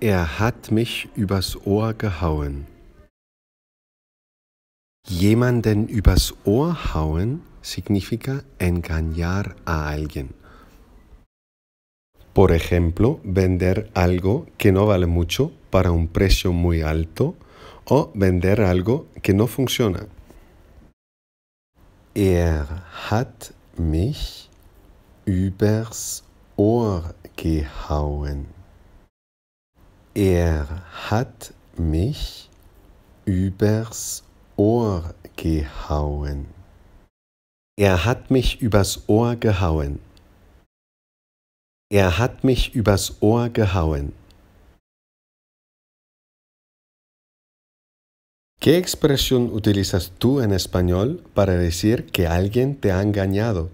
Er hat mich übers Ohr gehauen. Jemanden übers Ohr hauen significa engañar a alguien. Por ejemplo, vender algo que no vale mucho para un precio muy alto o vender algo que no funciona. Er hat mich übers Ohr gehauen. Er hat mich übers Ohr gehauen. Er hat mich übers Ohr gehauen. Er hat mich übers Ohr gehauen. ¿Qué expresión utilizas tú en español para decir que alguien te ha engañado?